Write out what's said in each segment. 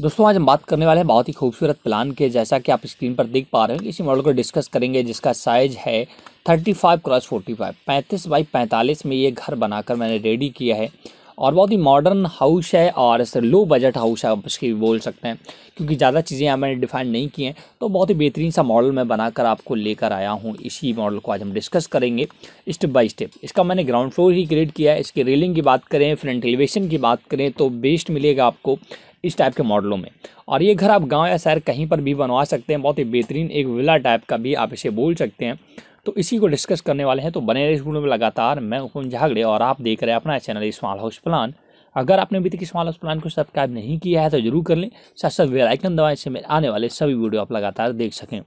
दोस्तों आज हम बात करने वाले हैं बहुत ही खूबसूरत प्लान के जैसा कि आप स्क्रीन पर देख पा रहे हैं इसी मॉडल को डिस्कस करेंगे जिसका साइज है 35 फाइव क्रॉस फोर्टी फाइव पैंतीस बाई पैंतालीस में ये घर बनाकर मैंने रेडी किया है और बहुत ही मॉडर्न हाउस है और इससे लो बजट हाउस है आप इसकी बोल सकते हैं क्योंकि ज़्यादा चीज़ें यहाँ मैंने डिफाइन नहीं की हैं तो बहुत ही बेहतरीन सा मॉडल मैं बनाकर आपको लेकर आया हूँ इसी मॉडल को आज हम डिस्कस करेंगे स्टेप बाय स्टेप इसका मैंने ग्राउंड फ्लोर ही क्रिएट किया है इसकी रेलिंग की बात करें फ्रंट एलिवेशन की बात करें तो बेस्ट मिलेगा आपको इस टाइप के मॉडलों में और ये घर आप गांव या शहर कहीं पर भी बनवा सकते हैं बहुत ही बेहतरीन एक विला टाइप का भी आप इसे बोल सकते हैं तो इसी को डिस्कस करने वाले हैं तो बने रहे इस वीडियो में लगातार मैं उपम झागड़े और आप देख रहे हैं अपना चैनल स्मॉल हाउस प्लान अगर आपने अभी तक स्मॉल हाउस प्लान को सब्सक्राइब नहीं किया है तो जरूर कर लें साथ साथ वेलाइकन दवाएं इससे आने वाले सभी वीडियो आप लगातार देख सकें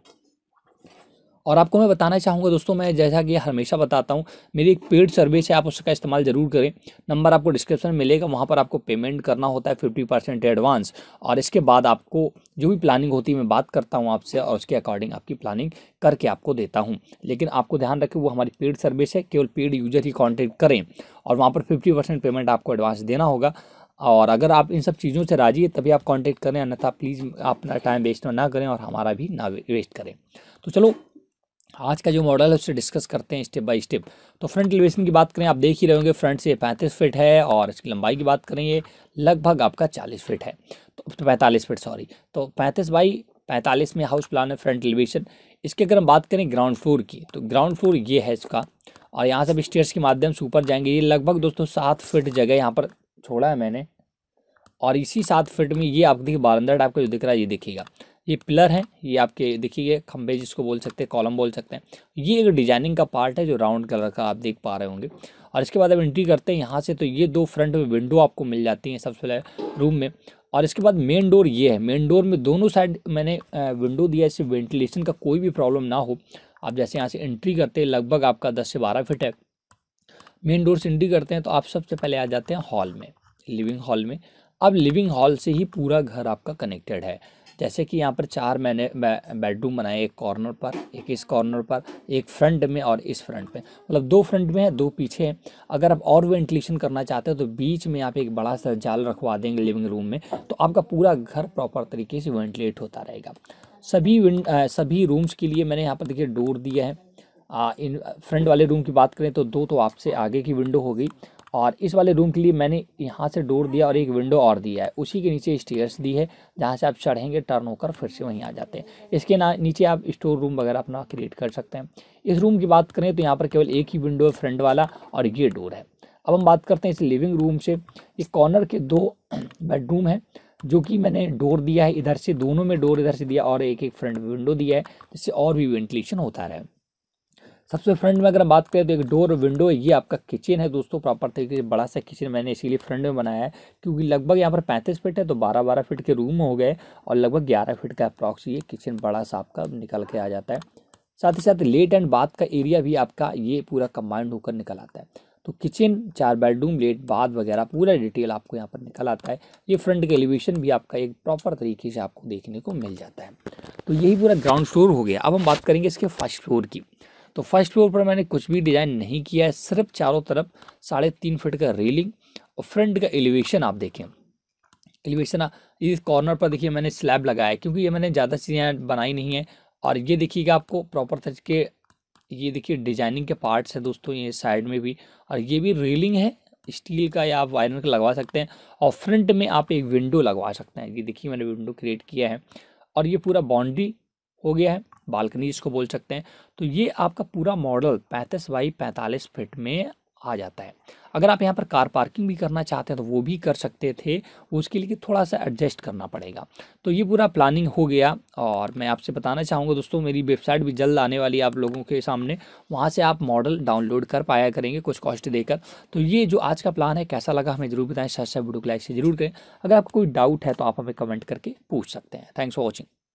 और आपको मैं बताना चाहूँगा दोस्तों मैं जैसा कि हमेशा बताता हूँ मेरी एक पेड सर्विस है आप उसका इस्तेमाल ज़रूर करें नंबर आपको डिस्क्रिप्शन में मिलेगा वहाँ पर आपको पेमेंट करना होता है फिफ्टी परसेंट एडवांस और इसके बाद आपको जो भी प्लानिंग होती है मैं बात करता हूँ आपसे और उसके अकॉर्डिंग आपकी प्लानिंग करके आपको देता हूँ लेकिन आपको ध्यान रखें वो हमारी पेड सर्विस है केवल पेड यूजर ही कॉन्टेक्ट करें और वहाँ पर फिफ्टी परसेंट पेमेंट आपको एडवांस देना होगा और अगर आप इन सब चीज़ों से राजी है तभी आप कांटेक्ट करें अन्यथा प्लीज़ अपना टाइम वेस्ट ना करें और हमारा भी ना वेस्ट करें तो चलो आज का जो मॉडल है उससे डिस्कस करते हैं स्टेप बाय स्टेप तो फ्रंट एलिवेशन की बात करें आप देख ही रहे होंगे फ्रंट से पैंतीस फिट है और इसकी लंबाई की बात करें ये लगभग आपका चालीस फिट है तो, तो पैंतालीस फिट सॉरी तो पैंतीस बाई पैंतालीस में हाउस प्लान है फ्रंट एलिवेशन इसकी अगर हम बात करें ग्राउंड फ्लोर की तो ग्राउंड फ्लोर ये है इसका और यहाँ से अब स्टेयर्स के माध्यम से ऊपर जाएंगे ये लगभग दोस्तों सात फिट जगह यहाँ पर छोड़ा है मैंने और इसी सात फिट में ये आप देखिए बारंदा टाइप का जो दिख रहा है ये दिखेगा ये पिलर है ये आपके देखिए खंबे जिसको बोल सकते हैं कॉलम बोल सकते हैं ये एक डिजाइनिंग का पार्ट है जो राउंड कलर का आप देख पा रहे होंगे और इसके बाद अब एंट्री करते हैं यहाँ से तो ये दो फ्रंट में विंडो आपको मिल जाती हैं सबसे पहले रूम में और इसके बाद मेन डोर ये है मेन डोर में दोनों साइड मैंने विंडो दिया है इससे वेंटिलेशन का कोई भी प्रॉब्लम ना हो आप जैसे यहाँ से एंट्री करते हैं लगभग आपका दस से बारह फिट है मेन डोर से एंट्री करते हैं तो आप सबसे पहले आ जाते हैं हॉल में लिविंग हॉल में अब लिविंग हॉल से ही पूरा घर आपका कनेक्टेड है जैसे कि यहाँ पर चार मैंने बेडरूम बनाए एक कॉर्नर पर एक इस कॉर्नर पर एक फ्रंट में और इस फ्रंट में मतलब दो फ्रंट में है दो पीछे हैं अगर आप और वेंटिलेशन करना चाहते हो तो बीच में आप एक बड़ा सा जाल रखवा देंगे लिविंग रूम में तो आपका पूरा घर प्रॉपर तरीके से वेंटिलेट होता रहेगा सभी सभी रूम्स के लिए मैंने यहाँ पर देखिए डोर दिया है आ, इन फ्रंट वाले रूम की बात करें तो दो तो आपसे आगे की विंडो हो गई और इस वाले रूम के लिए मैंने यहाँ से डोर दिया और एक विंडो और दिया है उसी के नीचे स्टेयर्स दी है जहाँ से आप चढ़ेंगे टर्न होकर फिर से वहीं आ जाते हैं इसके ना नीचे आप स्टोर रूम वगैरह अपना क्रिएट कर सकते हैं इस रूम की बात करें तो यहाँ पर केवल एक ही विंडो है फ्रंट वाला और ये डोर है अब हम बात करते हैं इस लिविंग रूम से ये कॉर्नर के दो बेडरूम हैं जो कि मैंने डोर दिया है इधर से दोनों में डोर इधर से दिया और एक एक फ्रंट विंडो दिया है जिससे और भी वेंटिलेशन होता रहे सबसे फ्रंट में अगर हम बात करें तो एक डोर विंडो ये आपका किचन है दोस्तों प्रॉपर तरीके से बड़ा सा किचन मैंने इसीलिए फ्रंट में बनाया है क्योंकि लगभग यहाँ पर पैंतीस फीट है तो बारह बारह फीट के रूम हो गए और लगभग ग्यारह फीट का अप्रॉक्स ये किचन बड़ा सा आपका निकल के आ जाता है साथ ही साथ लेट एंड बाथ का एरिया भी आपका ये पूरा कंबाइंड होकर निकल आता है तो किचन चार बेडरूम लेट बाथ वगैरह पूरा डिटेल आपको यहाँ पर निकल आता है ये फ्रंट का एलिवेशन भी आपका एक प्रॉपर तरीके से आपको देखने को मिल जाता है तो यही पूरा ग्राउंड फ्लोर हो गया अब हम बात करेंगे इसके फर्स्ट फ्लोर की तो फर्स्ट फ्लोर पर मैंने कुछ भी डिज़ाइन नहीं किया है सिर्फ चारों तरफ साढ़े तीन फिट का रेलिंग और फ्रंट का एलिवेशन आप देखें एलिवेशन इस कॉर्नर पर देखिए मैंने स्लैब लगाया है क्योंकि ये मैंने ज़्यादा चीज़ें बनाई नहीं है और ये देखिएगा आपको प्रॉपर तरीके ये देखिए डिजाइनिंग के पार्ट्स हैं दोस्तों ये साइड में भी और ये भी रेलिंग है स्टील का या आप वायरन का लगवा सकते हैं और फ्रंट में आप एक विंडो लगवा सकते हैं ये देखिए मैंने विंडो क्रिएट किया है और ये पूरा बाउंड्री हो गया है बालकनी इसको बोल सकते हैं तो ये आपका पूरा मॉडल पैंतीस बाई पैंतालीस फिट में आ जाता है अगर आप यहाँ पर कार पार्किंग भी करना चाहते हैं तो वो भी कर सकते थे उसके लिए थोड़ा सा एडजस्ट करना पड़ेगा तो ये पूरा प्लानिंग हो गया और मैं आपसे बताना चाहूँगा दोस्तों मेरी वेबसाइट भी जल्द आने वाली है आप लोगों के सामने वहाँ से आप मॉडल डाउनलोड कर पाया करेंगे कुछ कॉस्ट देकर तो ये जो आज का प्लान है कैसा लगा हमें ज़रूर बताएं साथ साथ वीडियो को लाइक से जरूर करें अगर आपको कोई डाउट है तो आप हमें कमेंट करके पूछ सकते हैं थैंक्स फॉर वॉचिंग